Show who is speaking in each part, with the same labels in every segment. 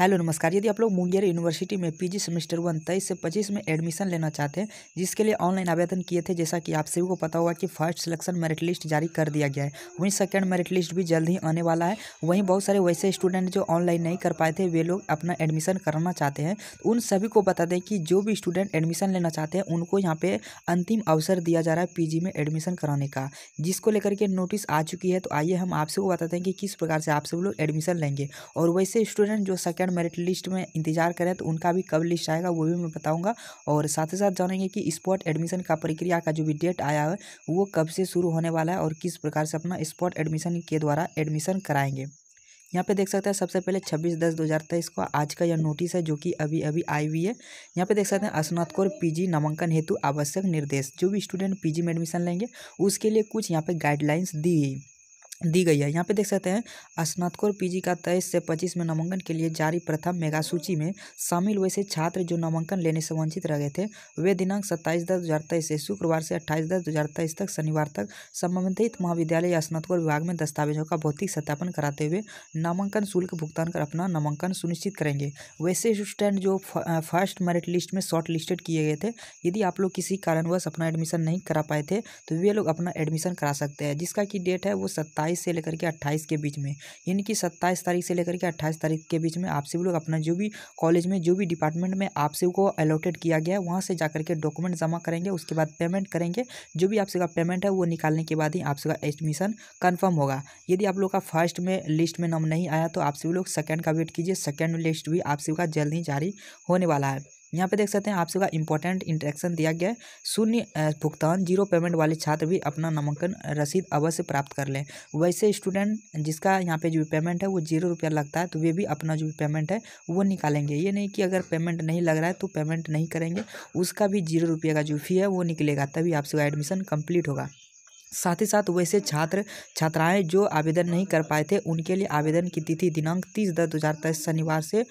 Speaker 1: hello नमस्कार यदि आप लोग मुंगेर यूनिवर्सिटी में पीजी सेमेस्टर वन तेईस से पच्चीस में एडमिशन लेना चाहते हैं जिसके लिए ऑनलाइन आवेदन किए थे जैसा कि आप सभी को पता होगा कि फर्स्ट सिलेक्शन मेरिट लिस्ट जारी कर दिया गया है वहीं सेकंड मेरिट लिस्ट भी जल्द ही आने वाला है वहीं बहुत सारे वैसे स्टूडेंट जो ऑनलाइन नहीं कर पाए थे वे लोग अपना एडमिशन कराना चाहते हैं तो उन सभी को बता दें कि जो भी स्टूडेंट एडमिशन लेना चाहते हैं उनको यहाँ पर अंतिम अवसर दिया जा रहा है पी में एडमिशन कराने का जिसको लेकर के नोटिस आ चुकी है तो आइए हम आप को बताते हैं कि किस प्रकार से आप सब लोग एडमिशन लेंगे और वैसे स्टूडेंट जो सेकेंड रिटर्न मेरिट लिस्ट में इंतजार करें तो उनका भी कब लिस्ट आएगा वो भी मैं बताऊंगा और साथ ही साथ जानेंगे कि स्पॉट एडमिशन का प्रक्रिया का जो भी डेट आया है वो कब से शुरू होने वाला है और किस प्रकार से अपना स्पॉट एडमिशन के द्वारा एडमिशन कराएंगे यहाँ पे देख सकते हैं सबसे पहले 26 दस दो हज़ार तेईस को आज का यह नोटिस है जो कि अभी अभी आई हुई है यहाँ पे देख सकते हैं स्नातकोर पीजी नामांकन हेतु आवश्यक निर्देश जो भी स्टूडेंट पीजी में एडमिशन लेंगे उसके लिए कुछ यहाँ पे गाइडलाइंस दी गई दी गई है यहाँ पे देख सकते हैं स्नातकोर पीजी का तेईस से पच्चीस में नामांकन के लिए जारी प्रथम मेगा सूची में शामिल वैसे छात्र जो नामांकन लेने से वंचित रह गए थे वे दिनांक सत्ताईस दस दो हज़ार तेईस से शुक्रवार से अट्ठाईस दस दो हज़ार तेईस तक शनिवार तक संबंधित महाविद्यालय या स्नातकोर विभाग में दस्तावेजों का भौतिक सत्यापन कराते हुए नामांकन शुल्क भुगतान कर अपना नामांकन सुनिश्चित करेंगे वैसे स्टूडेंट जो फर्स्ट मेरिट लिस्ट में शॉर्ट लिस्टेड किए गए थे यदि आप लोग किसी कारणवश अपना एडमिशन नहीं करा पाए थे तो वे लोग अपना एडमिशन करा सकते हैं जिसका की डेट है वो सत्ताईस सत्ताईस से लेकर के अट्ठाईस के बीच में यानी कि सत्ताईस तारीख से लेकर के अट्ठाईस तारीख के बीच में आप सभी लोग अपना जो भी कॉलेज में जो भी डिपार्टमेंट में आप सभी को अलॉटेड किया गया है वहाँ से जा करके डॉक्यूमेंट जमा करेंगे उसके बाद पेमेंट करेंगे जो भी आप का पेमेंट है वो निकालने के बाद ही आप सभी का एडमिशन कन्फर्म होगा यदि आप लोग का फर्स्ट में लिस्ट में नाम नहीं आया तो आप सभी लोग सेकेंड का वेट कीजिए सेकेंड लिस्ट भी आप सभी का जल्द ही जारी होने वाला है यहाँ पे देख सकते हैं आपसे का इंपॉर्टेंट इंटरेक्शन दिया गया है शून्य भुगतान जीरो पेमेंट वाले छात्र भी अपना नामांकन रसीद अवश्य प्राप्त कर लें वैसे स्टूडेंट जिसका यहाँ पे जो पेमेंट है वो जीरो रुपया लगता है तो वे भी अपना जो पेमेंट है वो निकालेंगे ये नहीं कि अगर पेमेंट नहीं लग रहा है तो पेमेंट नहीं करेंगे उसका भी जीरो रुपये का जो फी है वो निकलेगा तभी आपसे एडमिशन कम्प्लीट होगा साथ ही साथ वैसे छात्र छात्राएं जो आवेदन नहीं कर पाए थे उनके लिए आवेदन की तिथि दिनांक तीस दस दो हज़ार तेईस शनिवार से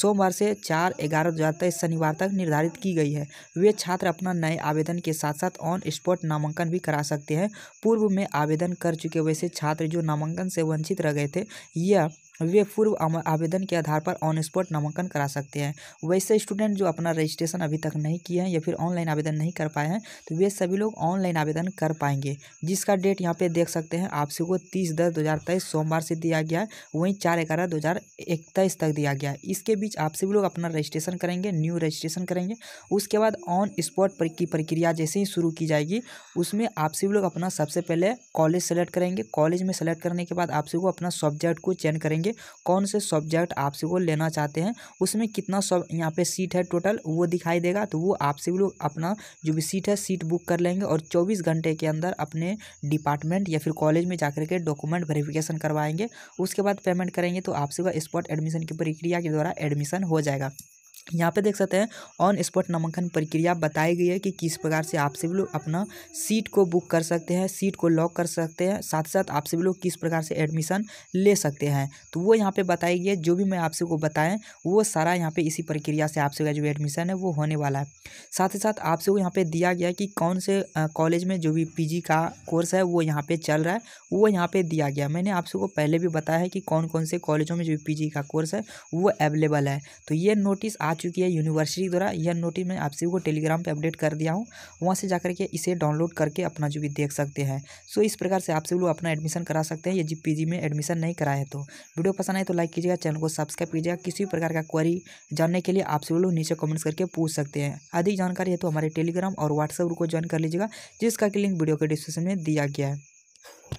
Speaker 1: सोमवार से चार ग्यारह दो हज़ार तेईस शनिवार तक निर्धारित की गई है वे छात्र अपना नए आवेदन के साथ साथ ऑन स्पॉट नामांकन भी करा सकते हैं पूर्व में आवेदन कर चुके वैसे छात्र जो नामांकन से वंचित रह गए थे यह वे पूर्व आवेदन के आधार पर ऑन स्पॉट नामांकन करा सकते हैं वैसे स्टूडेंट जो अपना रजिस्ट्रेशन अभी तक नहीं किए हैं या फिर ऑनलाइन आवेदन नहीं कर पाए हैं तो वे सभी लोग ऑनलाइन आवेदन कर पाएंगे जिसका डेट यहाँ पे देख सकते हैं आपसी को तीस दस दो हज़ार तेईस सोमवार से दिया गया है वहीं चार ग्यारह दो हज़ार इकतीस तक दिया गया है इसके बीच आपसे भी लोग अपना रजिस्ट्रेशन करेंगे न्यू रजिस्ट्रेशन करेंगे उसके बाद ऑन स्पॉट पर की प्रक्रिया जैसे ही शुरू की जाएगी उसमें आपसे भी लोग अपना सबसे पहले कॉलेज सेलेक्ट करेंगे कॉलेज में सेलेक्ट करने के बाद आपसे को अपना सब्जेक्ट को चेंज करेंगे कौन से सब्जेक्ट आपसे को लेना चाहते हैं उसमें कितना सब यहाँ पे सीट है टोटल वो दिखाई देगा तो वो आपसे भी लोग अपना जो भी सीट है सीट बुक कर लेंगे और चौबीस घंटे के अंदर अपने अपने डिपार्टमेंट या फिर कॉलेज में जाकर के डॉक्यूमेंट वेरिफिकेशन करवाएंगे उसके बाद पेमेंट करेंगे तो आपसे का स्पॉट एडमिशन की प्रक्रिया के द्वारा एडमिशन हो जाएगा यहाँ पे देख सकते हैं ऑन स्पॉट नामांकन प्रक्रिया बताई गई है कि किस प्रकार से आप सभी लोग अपना सीट को बुक कर सकते हैं सीट को लॉक कर सकते हैं साथ ही साथ आप सभी लोग किस प्रकार से एडमिशन ले सकते हैं तो वो यहाँ पे बताई गई है जो भी मैं आप सबको बताएं वो सारा यहाँ पे इसी प्रक्रिया से आप सबका जो एडमिशन है वो होने वाला है साथ ही साथ आप सबको यहाँ पर दिया गया कि कौन से कॉलेज में जो भी पी का कोर्स है वो यहाँ पर चल रहा है वो यहाँ पर दिया गया मैंने आप सबको पहले भी बताया है कि कौन कौन से कॉलेजों में जो पी का कोर्स है वो अवेलेबल है तो ये नोटिस आज चुकी है यूनिवर्सिटी द्वारा यह नोटिस मैं आप सभी को टेलीग्राम पे अपडेट कर दिया हूँ वहाँ से जाकर के इसे डाउनलोड करके अपना जो भी देख सकते हैं सो इस प्रकार से आप सभी लोग अपना एडमिशन करा सकते हैं यदि पी में एडमिशन नहीं कराए तो वीडियो पसंद आए तो लाइक कीजिएगा चैनल को सब्सक्राइब कीजिएगा किसी भी प्रकार का क्वारी जानने के लिए आप सभी लोग नीचे कमेंट्स करके पूछ सकते हैं अधिक जानकारी है तो हमारे टेलीग्राम और व्हाट्सएप ग्रुप को ज्वाइन कर लीजिएगा जिसका कि लिंक वीडियो के डिस्क्रिप्शन में दिया गया है